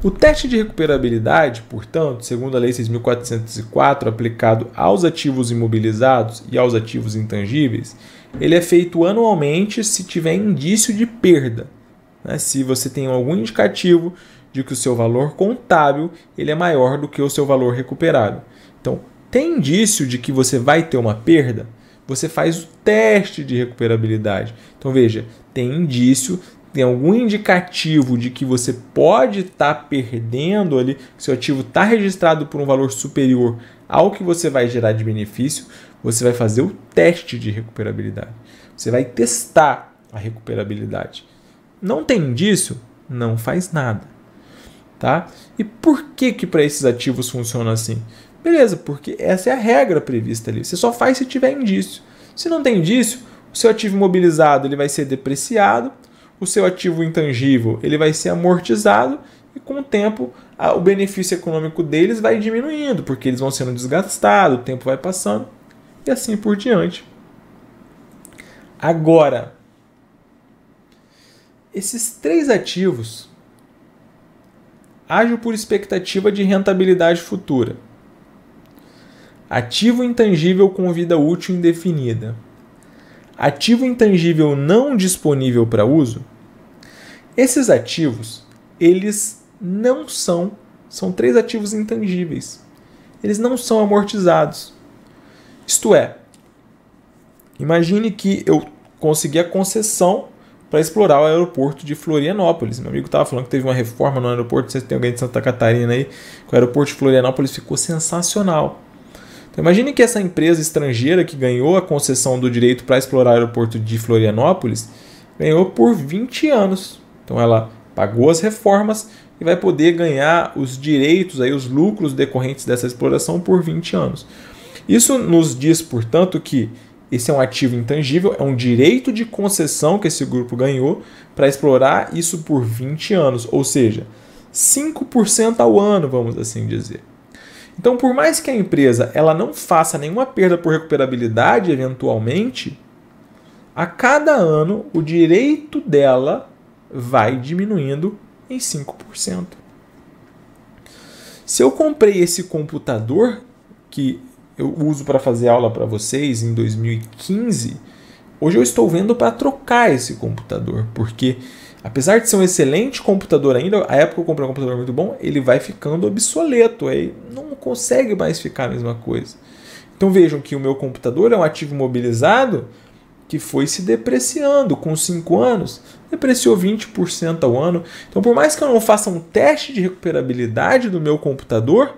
O teste de recuperabilidade, portanto, segundo a Lei 6.404, aplicado aos ativos imobilizados e aos ativos intangíveis, ele é feito anualmente se tiver indício de perda. Né? Se você tem algum indicativo de que o seu valor contábil ele é maior do que o seu valor recuperado, Então, tem indício de que você vai ter uma perda? Você faz o teste de recuperabilidade. Então, veja, tem indício, tem algum indicativo de que você pode estar tá perdendo ali, seu ativo está registrado por um valor superior ao que você vai gerar de benefício, você vai fazer o teste de recuperabilidade. Você vai testar a recuperabilidade. Não tem indício? Não faz nada. Tá? E por que que para esses ativos funciona assim? Beleza, porque essa é a regra prevista ali. Você só faz se tiver indício. Se não tem indício, o seu ativo imobilizado ele vai ser depreciado, o seu ativo intangível ele vai ser amortizado e com o tempo a, o benefício econômico deles vai diminuindo, porque eles vão sendo desgastados, o tempo vai passando e assim por diante. Agora, esses três ativos agem por expectativa de rentabilidade futura. Ativo intangível com vida útil indefinida. Ativo intangível não disponível para uso esses ativos, eles não são, são três ativos intangíveis. Eles não são amortizados. Isto é, imagine que eu consegui a concessão para explorar o aeroporto de Florianópolis. Meu amigo estava falando que teve uma reforma no aeroporto, se tem alguém de Santa Catarina aí, que o aeroporto de Florianópolis ficou sensacional. Então imagine que essa empresa estrangeira que ganhou a concessão do direito para explorar o aeroporto de Florianópolis ganhou por 20 anos. Então ela pagou as reformas e vai poder ganhar os direitos, aí, os lucros decorrentes dessa exploração por 20 anos. Isso nos diz, portanto, que esse é um ativo intangível, é um direito de concessão que esse grupo ganhou para explorar isso por 20 anos, ou seja, 5% ao ano, vamos assim dizer. Então, por mais que a empresa ela não faça nenhuma perda por recuperabilidade eventualmente, a cada ano o direito dela vai diminuindo em 5%. Se eu comprei esse computador que eu uso para fazer aula para vocês em 2015, hoje eu estou vendo para trocar esse computador, porque apesar de ser um excelente computador ainda, a época eu comprei um computador muito bom, ele vai ficando obsoleto, aí não consegue mais ficar a mesma coisa. Então vejam que o meu computador é um ativo mobilizado, que foi se depreciando com 5 anos, depreciou 20% ao ano. Então, por mais que eu não faça um teste de recuperabilidade do meu computador,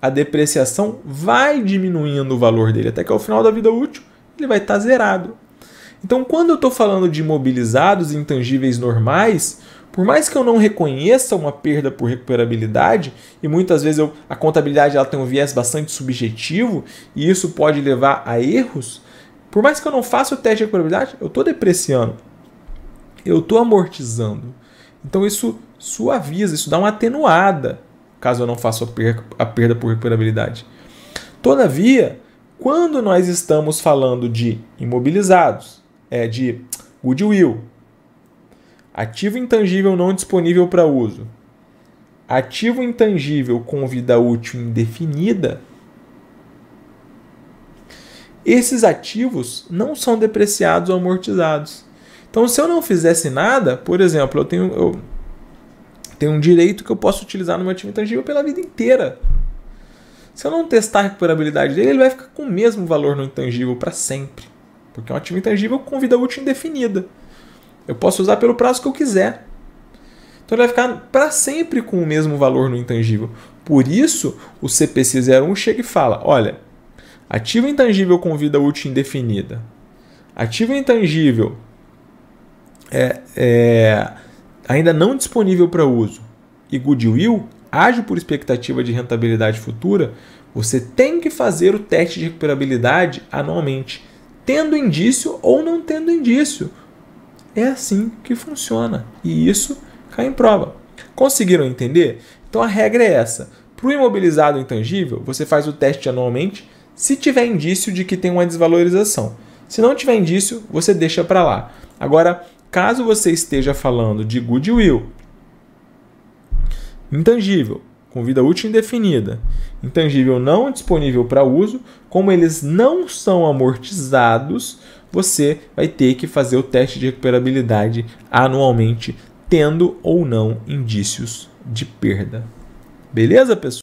a depreciação vai diminuindo o valor dele até que ao final da vida útil ele vai estar tá zerado. Então, quando eu estou falando de imobilizados intangíveis normais, por mais que eu não reconheça uma perda por recuperabilidade, e muitas vezes eu, a contabilidade ela tem um viés bastante subjetivo, e isso pode levar a erros, por mais que eu não faça o teste de recuperabilidade, eu estou depreciando. Eu estou amortizando. Então isso suaviza, isso dá uma atenuada, caso eu não faça a perda por recuperabilidade. Todavia, quando nós estamos falando de imobilizados, é de goodwill, ativo intangível não disponível para uso, ativo intangível com vida útil indefinida, esses ativos não são depreciados ou amortizados. Então, se eu não fizesse nada, por exemplo, eu tenho, eu tenho um direito que eu posso utilizar no meu ativo intangível pela vida inteira. Se eu não testar a recuperabilidade dele, ele vai ficar com o mesmo valor no intangível para sempre. Porque é um ativo intangível com vida útil indefinida. Eu posso usar pelo prazo que eu quiser. Então ele vai ficar para sempre com o mesmo valor no intangível. Por isso, o CPC01 chega e fala: olha, Ativo intangível com vida útil indefinida. Ativo intangível é, é ainda não disponível para uso e goodwill age por expectativa de rentabilidade futura, você tem que fazer o teste de recuperabilidade anualmente, tendo indício ou não tendo indício. É assim que funciona e isso cai em prova. Conseguiram entender? Então a regra é essa. Para o imobilizado intangível, você faz o teste anualmente se tiver indício de que tem uma desvalorização. Se não tiver indício, você deixa para lá. Agora, caso você esteja falando de goodwill, intangível, com vida útil indefinida, intangível não disponível para uso, como eles não são amortizados, você vai ter que fazer o teste de recuperabilidade anualmente, tendo ou não indícios de perda. Beleza, pessoal?